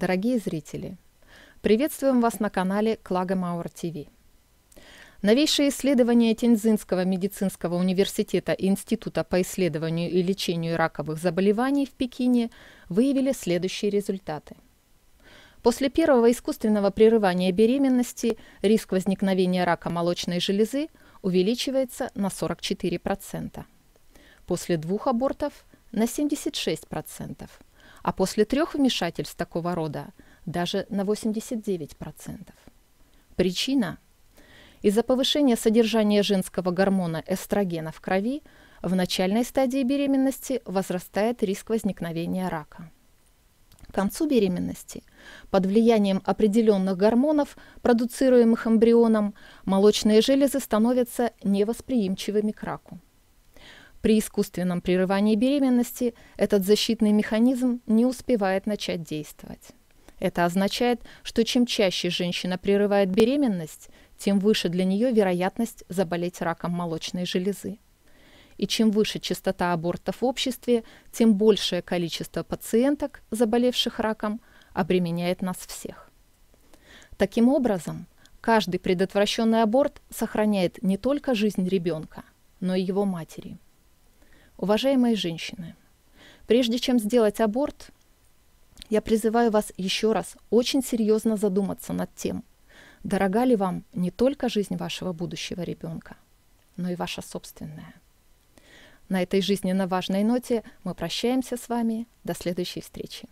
Дорогие зрители, приветствуем вас на канале Клагомауэр ТВ. Новейшие исследования Тензинского медицинского университета и Института по исследованию и лечению раковых заболеваний в Пекине выявили следующие результаты. После первого искусственного прерывания беременности риск возникновения рака молочной железы увеличивается на 44%. После двух абортов – на 76% а после трех вмешательств такого рода даже на 89%. Причина – из-за повышения содержания женского гормона эстрогена в крови в начальной стадии беременности возрастает риск возникновения рака. К концу беременности под влиянием определенных гормонов, продуцируемых эмбрионом, молочные железы становятся невосприимчивыми к раку. При искусственном прерывании беременности этот защитный механизм не успевает начать действовать. Это означает, что чем чаще женщина прерывает беременность, тем выше для нее вероятность заболеть раком молочной железы. И чем выше частота абортов в обществе, тем большее количество пациенток, заболевших раком, обременяет нас всех. Таким образом, каждый предотвращенный аборт сохраняет не только жизнь ребенка, но и его матери – Уважаемые женщины, прежде чем сделать аборт, я призываю вас еще раз очень серьезно задуматься над тем, дорога ли вам не только жизнь вашего будущего ребенка, но и ваша собственная. На этой жизненно важной ноте мы прощаемся с вами. До следующей встречи.